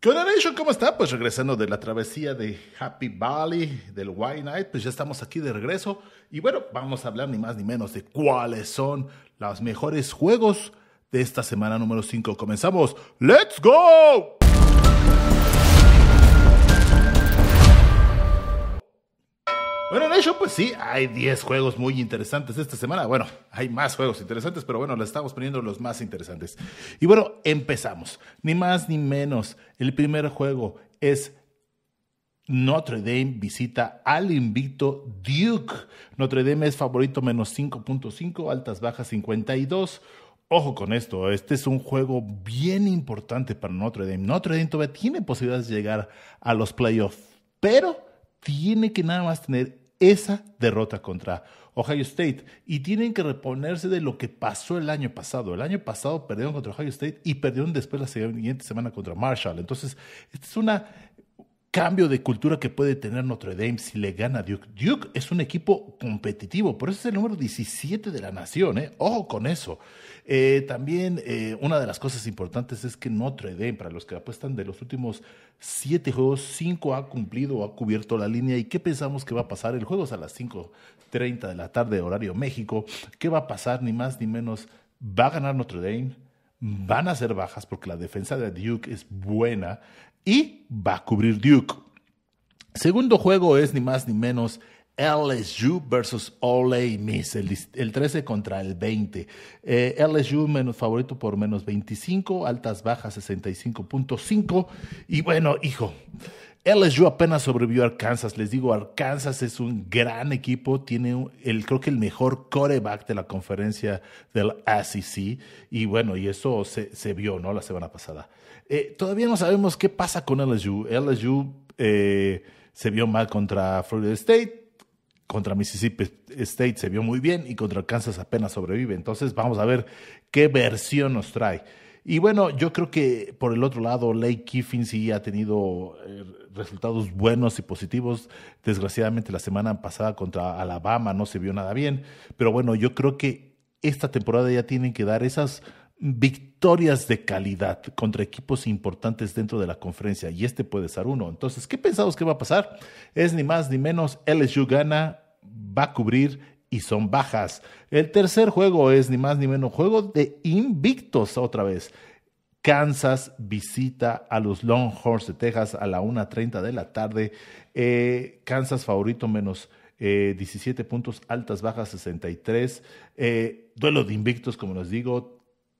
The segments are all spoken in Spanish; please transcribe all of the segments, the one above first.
¿Qué onda Nation? ¿Cómo está? Pues regresando de la travesía de Happy Valley, del White Night, pues ya estamos aquí de regreso. Y bueno, vamos a hablar ni más ni menos de cuáles son los mejores juegos de esta semana número 5. Comenzamos. ¡Let's go! Bueno, de hecho, pues sí, hay 10 juegos muy interesantes esta semana. Bueno, hay más juegos interesantes, pero bueno, le estamos poniendo los más interesantes. Y bueno, empezamos. Ni más ni menos. El primer juego es Notre Dame visita al invicto Duke. Notre Dame es favorito menos 5.5, altas bajas 52. Ojo con esto, este es un juego bien importante para Notre Dame. Notre Dame todavía tiene posibilidades de llegar a los playoffs, pero tiene que nada más tener esa derrota contra Ohio State y tienen que reponerse de lo que pasó el año pasado. El año pasado perdieron contra Ohio State y perdieron después la siguiente semana contra Marshall. Entonces, es una cambio de cultura que puede tener Notre Dame si le gana Duke. Duke es un equipo competitivo, por eso es el número 17 de la nación, ¿eh? ojo con eso. Eh, también eh, una de las cosas importantes es que Notre Dame, para los que apuestan de los últimos siete juegos, cinco ha cumplido o ha cubierto la línea. ¿Y qué pensamos que va a pasar? El juego es a las 5.30 de la tarde, horario México. ¿Qué va a pasar? Ni más ni menos, va a ganar Notre Dame van a ser bajas porque la defensa de Duke es buena y va a cubrir Duke. Segundo juego es ni más ni menos LSU versus Ole Miss, el, 13 contra el 20. Eh, LSU menos favorito por menos 25, altas bajas 65.5. Y bueno, hijo, LSU apenas sobrevivió a Arkansas. Les digo, Arkansas es un gran equipo. Tiene el, creo que el mejor coreback de la conferencia del ACC. Y bueno, y eso se, se vio, ¿no? La semana pasada. Eh, todavía no sabemos qué pasa con LSU. LSU eh, se vio mal contra Florida State. Contra Mississippi State se vio muy bien y contra Arkansas apenas sobrevive. Entonces vamos a ver qué versión nos trae. Y bueno, yo creo que por el otro lado, Lake Kiffin sí ha tenido eh, resultados buenos y positivos. Desgraciadamente la semana pasada contra Alabama no se vio nada bien, pero bueno, yo creo que esta temporada ya tienen que dar esas victorias de calidad contra equipos importantes dentro de la conferencia y este puede ser uno. Entonces, ¿qué pensamos que va a pasar? Es ni más ni menos LSU gana, va a cubrir y son bajas. El tercer juego es ni más ni menos juego de invictos otra vez. Kansas visita a los Longhorns de Texas a la 1.30 de la tarde. Eh, Kansas favorito menos eh, 17 puntos, altas, bajas 63. Eh, duelo de invictos, como les digo.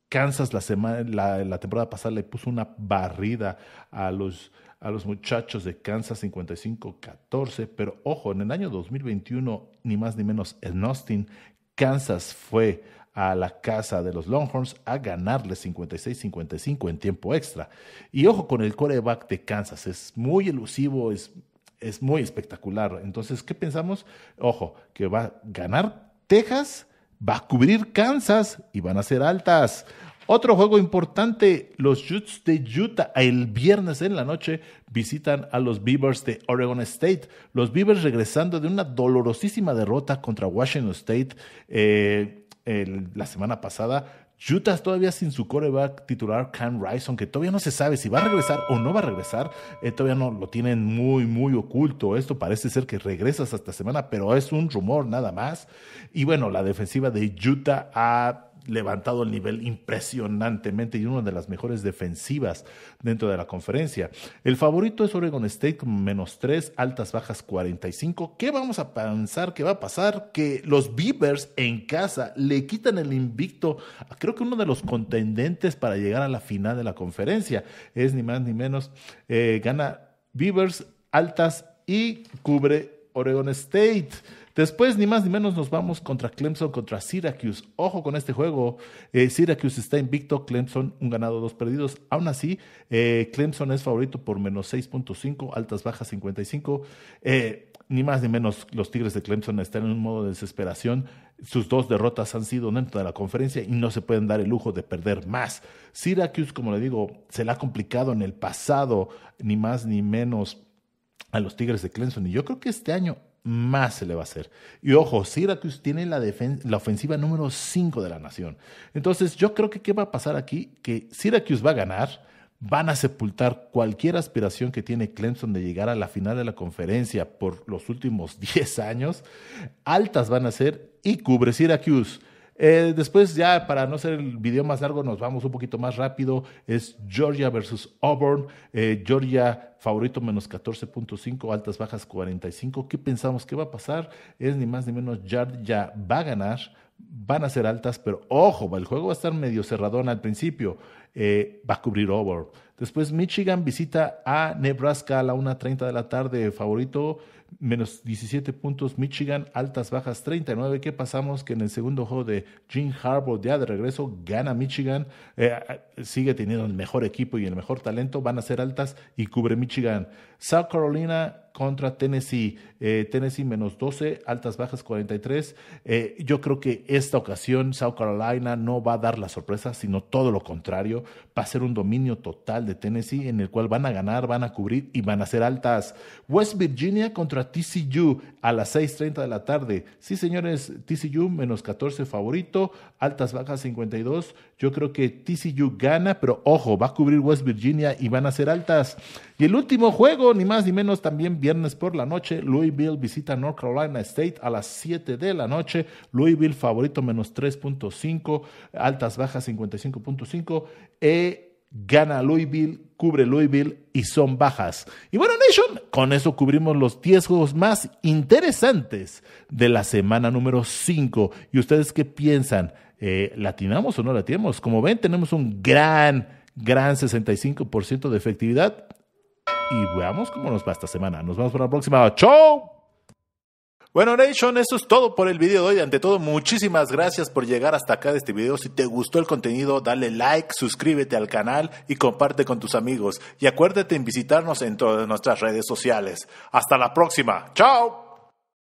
Kansas la, semana, la, temporada pasada le puso una barrida a los, a los muchachos de Kansas 55-14, pero ojo, en el año 2021, ni más ni menos, en Austin, Kansas fue a la casa de los Longhorns a ganarle 56-55 en tiempo extra. Y ojo con el coreback de Kansas, es muy elusivo, es, es muy espectacular. Entonces, ¿qué pensamos? Ojo, que va a ganar Texas, va a cubrir Kansas y van a ser altas. Otro juego importante, los Jutes de Utah el viernes en la noche visitan a los Beavers de Oregon State. Los Beavers regresando de una dolorosísima derrota contra Washington State. Eh, la semana pasada. Utah todavía sin su coreback titular Cam Rice, aunque todavía no se sabe si va a regresar o no va a regresar, eh, todavía no lo tienen muy, muy oculto. Esto parece ser que regresas hasta semana, pero es un rumor nada más. Y bueno, la defensiva de Utah ha levantado el nivel impresionantemente y una de las mejores defensivas dentro de la conferencia. El favorito es Oregon State menos 3, altas bajas 45. ¿Qué vamos a pensar que va a pasar? Que los Beavers en casa le quitan el invicto, creo que uno de los contendentes para llegar a la final de la conferencia. Es ni más ni menos, eh, gana Beavers altas y cubre Oregon State. Después, ni más ni menos, nos vamos contra Clemson, contra Syracuse. Ojo con este juego. Eh, Syracuse está invicto, Clemson un ganado, dos perdidos. Aún así, eh, Clemson es favorito por menos 6.5, altas bajas 55. Eh, ni más ni menos, los Tigres de Clemson están en un modo de desesperación. Sus dos derrotas han sido dentro de la conferencia y no se pueden dar el lujo de perder más. Syracuse, como le digo, se la ha complicado en el pasado, ni más ni menos a los Tigres de Clemson. Y yo creo que este año más se le va a hacer. Y ojo, Syracuse tiene la, la ofensiva número 5 de la nación. Entonces, yo creo que qué va a pasar aquí, que Syracuse va a ganar, van a sepultar cualquier aspiración que tiene Clemson de llegar a la final de la conferencia por los últimos 10 años, altas van a ser y cubre Syracuse. Eh, después ya, para no ser el video más largo, nos vamos un poquito más rápido. Es Georgia versus Auburn. Eh, Georgia favorito menos 14.5, altas bajas 45. ¿Qué pensamos que va a pasar? Es ni más ni menos, Yard ya va a ganar, van a ser altas, pero ojo, el juego va a estar medio cerradón al principio, eh, va a cubrir over. Después Michigan visita a Nebraska a la 1.30 de la tarde, favorito menos 17 puntos, Michigan, altas bajas 39. ¿Qué pasamos? Que en el segundo juego de Jim Harbour, ya de regreso, gana Michigan, eh, eh, sigue teniendo el mejor equipo y el mejor talento, van a ser altas y cubre Michigan Michigan. South Carolina contra Tennessee. Eh, Tennessee menos 12, altas bajas 43. Eh, yo creo que esta ocasión South Carolina no va a dar la sorpresa, sino todo lo contrario. Va a ser un dominio total de Tennessee en el cual van a ganar, van a cubrir y van a ser altas. West Virginia contra TCU a las 6.30 de la tarde. Sí, señores, TCU menos 14 favorito, altas bajas 52. Yo creo que TCU gana, pero ojo, va a cubrir West Virginia y van a ser altas. Y el último juego, ni más ni menos, también viernes por la noche, Louisville visita North Carolina State a las 7 de la noche. Louisville favorito menos 3.5, altas bajas 55.5. E gana Louisville, cubre Louisville y son bajas. Y bueno, Nation, con eso cubrimos los 10 juegos más interesantes de la semana número 5. ¿Y ustedes qué piensan? Eh, ¿latinamos o no latinamos? Como ven, tenemos un gran, gran 65% de efectividad. Y veamos cómo nos va esta semana. Nos vemos para la próxima. ¡Chau! Bueno, Nation, eso es todo por el video de hoy. Ante todo, muchísimas gracias por llegar hasta acá de este video. Si te gustó el contenido, dale like, suscríbete al canal y comparte con tus amigos. Y acuérdate en visitarnos en todas nuestras redes sociales. Hasta la próxima. ¡Chao!